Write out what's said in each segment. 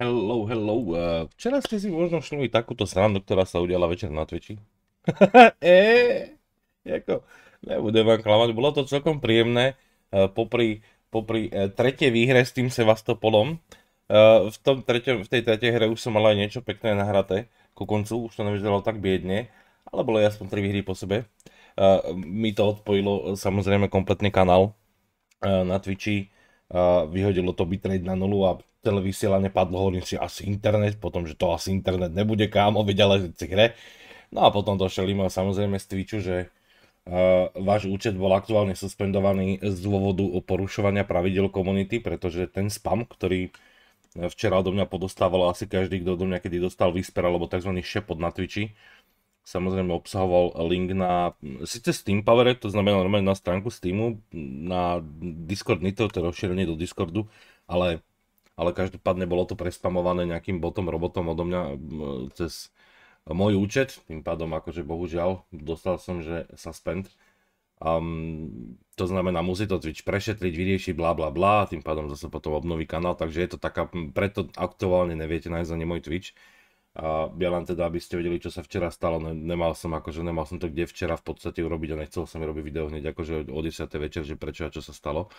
Hello, hello. Uh, včera ste si možno všimli takúto srandu, ktorá sa udiala večer na Twitchi. eee, ako, nebudem vám klamať, bolo to celkom príjemné. Uh, popri popri uh, tretej výhre s tým Sevastopolom, uh, v, tom v tej tretej hre už som mal aj niečo pekné nahraté. Ku koncu už to nevyzeralo tak biedne, ale bolo aspoň tri výhry po sebe. Uh, mi to odpojilo samozrejme kompletný kanál uh, na Twitchi. Uh, vyhodilo to bitrate na nulu a celé vysielanie padlo, hovorím si asi internet, potom, že to asi internet nebude kámo, veď si hre. No a potom došiel e samozrejme z Twitchu, že uh, váš účet bol aktuálne suspendovaný z dôvodu porušovania pravidel komunity, pretože ten spam, ktorý eh, včera odo mňa podostával asi každý, kto do mňa kedy dostal Whisper alebo tzv. šepot na Twitchi, samozrejme obsahoval link na síce Steam Power, to znamená normálne na stránku Steamu, na Discord Nitro, to je rozšírenie do Discordu, ale ale každopádne bolo to prespamované nejakým botom, robotom odo mňa cez môj účet, tým pádom akože bohužiaľ dostal som, že suspend. Um, to znamená, musí to Twitch prešetriť, vyriešiť, bla bla bla, tým pádom zase potom obnoví kanál, takže je to taká, preto aktuálne neviete nájsť ani môj Twitch. A ja len teda, aby ste vedeli, čo sa včera stalo, ne, nemal som akože, nemal som to kde včera v podstate urobiť a nechcel som robiť video hneď akože o 10. večer, že prečo a čo sa stalo.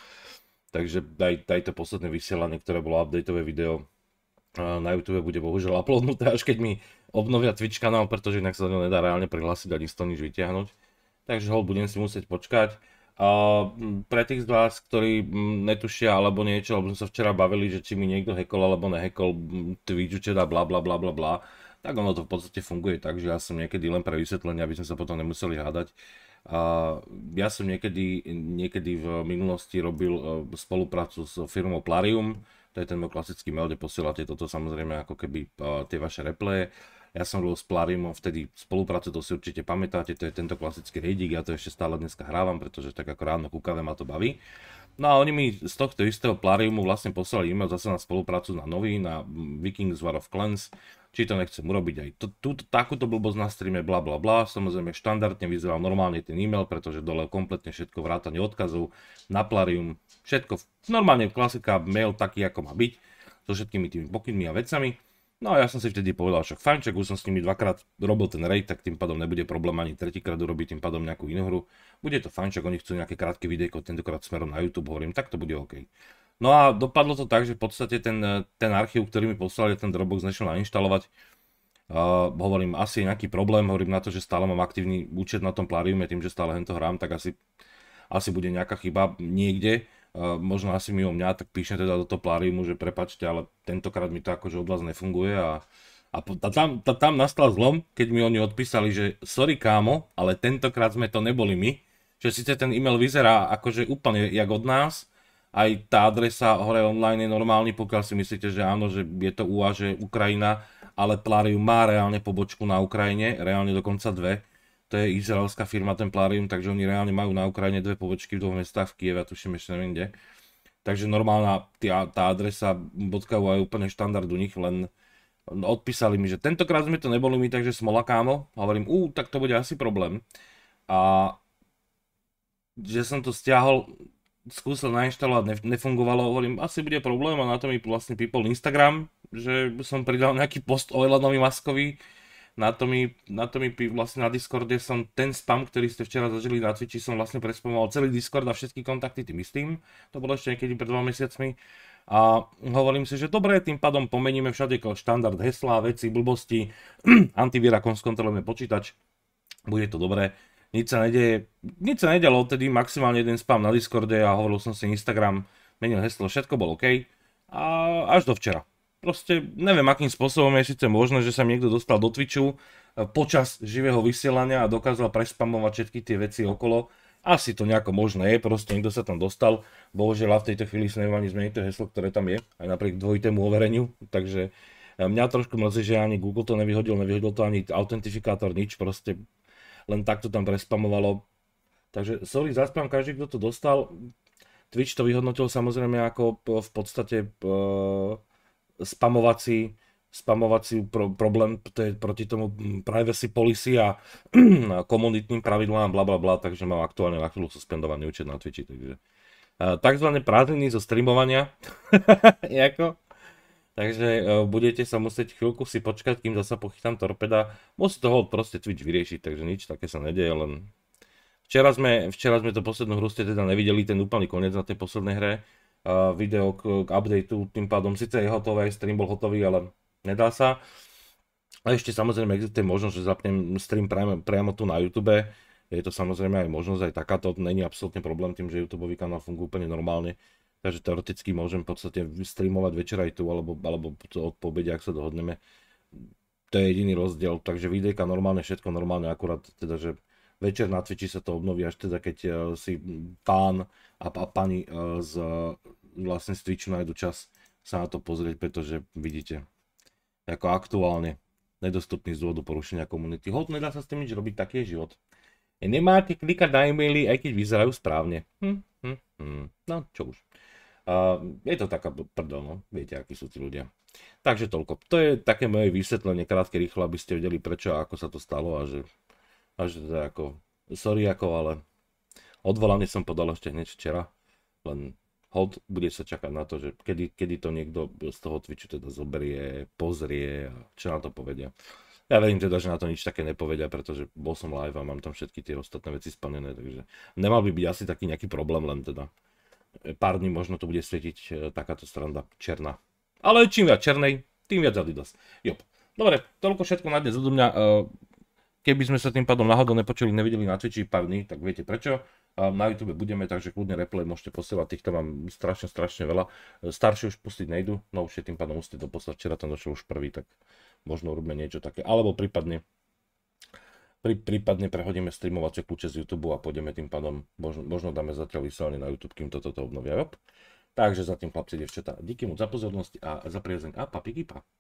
Takže aj, aj to posledné vysielanie, ktoré bolo updateové video na YouTube bude bohužiaľ uploadnuté, až keď mi obnovia Twitch kanál, pretože inak sa do neho nedá reálne prihlásiť ani z toho nič vytiahnuť. Takže ho budem si musieť počkať. pre tých z vás, ktorí netušia alebo niečo, alebo sme sa včera bavili, že či mi niekto hekol alebo nehekol Twitch učeda blablabla, bla bla bla bla bla, tak ono to v podstate funguje tak, že ja som niekedy len pre vysvetlenie, aby sme sa potom nemuseli hádať ja som niekedy, niekedy v minulosti robil e, spoluprácu s firmou Plarium, to je ten môj klasický mail, kde posielate toto samozrejme ako keby e, tie vaše repleje. Ja som robil s Plarimom vtedy spoluprácu, to si určite pamätáte, to je tento klasický rejdik, ja to ešte stále dneska hrávam, pretože tak ako ráno kúkavé ma to baví. Uh, No a oni mi z tohto istého Plariumu vlastne poslali e-mail zase na spoluprácu na nový, na Vikings War of Clans, či to nechcem urobiť aj takúto blbosť na streame, bla bla bla. Samozrejme štandardne vyzeral normálne ten e-mail, pretože dole kompletne všetko vrátanie odkazov na Plarium, všetko normálne klasika, mail taký ako má byť, so všetkými tými pokynmi a vecami. No a ja som si vtedy povedal, však fajnček, už som s nimi dvakrát robil ten raid, tak tým pádom nebude problém ani tretíkrát urobiť tým pádom nejakú inú hru. Bude to fajnček, oni chcú nejaké krátke videjko, tentokrát smerom na YouTube, hovorím, tak to bude OK. No a dopadlo to tak, že v podstate ten, ten archív, ktorý mi poslali, ten Dropbox nešiel nainštalovať. Uh, hovorím, asi je nejaký problém, hovorím na to, že stále mám aktívny účet na tom Plariume, tým, že stále hento hrám, tak asi, asi bude nejaká chyba niekde možno asi mimo mňa, tak píšem teda do toho plárimu, že prepačte, ale tentokrát mi to akože od vás nefunguje a, a, tam, tam, tam nastal zlom, keď mi oni odpísali, že sorry kámo, ale tentokrát sme to neboli my, že síce ten e-mail vyzerá akože úplne jak od nás, aj tá adresa hore online je normálny, pokiaľ si myslíte, že áno, že je to UA, že Ukrajina, ale Plarium má reálne pobočku na Ukrajine, reálne dokonca dve, to je izraelská firma Templarium, takže oni reálne majú na Ukrajine dve pobočky v dvoch mestách, v Kieve a tuším ešte neviem kde. Takže normálna tá, tá adresa .eu je úplne štandard u nich, len odpísali mi, že tentokrát sme to neboli my, takže smola kámo. Hovorím, ú, tak to bude asi problém. A že som to stiahol, skúsil nainštalovať, nefungovalo, hovorím, asi bude problém a na to mi vlastne people Instagram, že som pridal nejaký post o Elonovi Maskovi, na to mi, na to mi vlastne na Discorde som ten spam, ktorý ste včera zažili na Twitchi, som vlastne prespamoval celý Discord a všetky kontakty tým istým. To bolo ešte niekedy pred dva mesiacmi. A hovorím si, že dobre, tým pádom pomeníme všade štandard heslá, veci, blbosti, antivírakom konskontrolujeme počítač, bude to dobré. Nič sa nedeje, nič sa nedelo odtedy, maximálne jeden spam na Discorde a hovoril som si Instagram, menil heslo, všetko bolo OK. A až do včera proste neviem akým spôsobom je síce možné, že sa niekto dostal do Twitchu e, počas živého vysielania a dokázal prespamovať všetky tie veci okolo. Asi to nejako možné je, proste niekto sa tam dostal. Bohužiaľ, v tejto chvíli sme ani zmeniť to heslo, ktoré tam je, aj napriek dvojitému overeniu, takže e, mňa trošku mrzí, že ani Google to nevyhodil, nevyhodil to ani autentifikátor, nič, proste len takto tam prespamovalo. Takže sorry za každý, kto to dostal, Twitch to vyhodnotil samozrejme ako e, v podstate uh, spamovací, spamovací pro, problém to je proti tomu mm, privacy policy a komunitným pravidlám, bla bla bla, takže mám aktuálne na chvíľu suspendovaný účet na Twitchi, takže takzvané prázdniny zo streamovania, jako, takže e, budete sa musieť chvíľku si počkať, kým zasa pochytám torpeda, musí toho proste Twitch vyriešiť, takže nič také sa nedieje, len Včera sme, včera sme to poslednú hru ste teda nevideli, ten úplný koniec na tej poslednej hre, video k, k updateu, tým pádom síce je hotové, stream bol hotový, ale nedá sa. A ešte samozrejme existuje možnosť, že zapnem stream priamo, priamo tu na YouTube. Je to samozrejme aj možnosť, aj takáto, není absolútne problém tým, že YouTube kanál funguje úplne normálne. Takže teoreticky môžem v podstate streamovať večer aj tu, alebo, alebo od pobede, ak sa dohodneme. To je jediný rozdiel, takže videjka normálne, všetko normálne, akurát teda, že večer na Twitchi sa to obnoví až teda, keď e, si pán a, pani e, z, vlastne z Twitchu nájdu čas sa na to pozrieť, pretože vidíte, ako aktuálne nedostupný z dôvodu porušenia komunity. Hod, nedá sa s tým nič robiť, taký je život. E, nemáte klikať na e-maily, aj keď vyzerajú správne. Hm, hm, hm. No, čo už. Uh, je to taká prdel, no. Viete, akí sú tí ľudia. Takže toľko. To je také moje vysvetlenie, krátke, rýchlo, aby ste vedeli prečo a ako sa to stalo a že až teda ako, sorry ako, ale odvolaný som podal ešte hneď včera, len hod bude sa čakať na to, že kedy, kedy to niekto z toho Twitchu teda zoberie, pozrie a čo na to povedia. Ja verím teda, že na to nič také nepovedia, pretože bol som live a mám tam všetky tie ostatné veci splnené, takže nemal by byť asi taký nejaký problém, len teda pár dní možno to bude svietiť e, takáto stranda černá. Ale čím viac černej, tým viac Adidas. Jo. Dobre, toľko všetko na dnes odo mňa. E, Keby sme sa tým pádom náhodou nepočuli, nevideli na Twitchi pár dní, tak viete prečo. Na YouTube budeme, takže kľudne replay môžete posielať, týchto mám strašne, strašne veľa. Staršie už pustiť nejdu, novšie tým pádom musíte doposlať. Včera tam došiel už prvý, tak možno urobme niečo také. Alebo prípadne pri, prípadne prehodíme streamovacie kľúče z YouTube a pôjdeme tým pádom, možno, možno dáme zatiaľ vysielanie na YouTube, kým toto to obnovia. Job. Takže zatím chlapci, devčata, díky moc za pozornosť a za priezeň a papiky pa.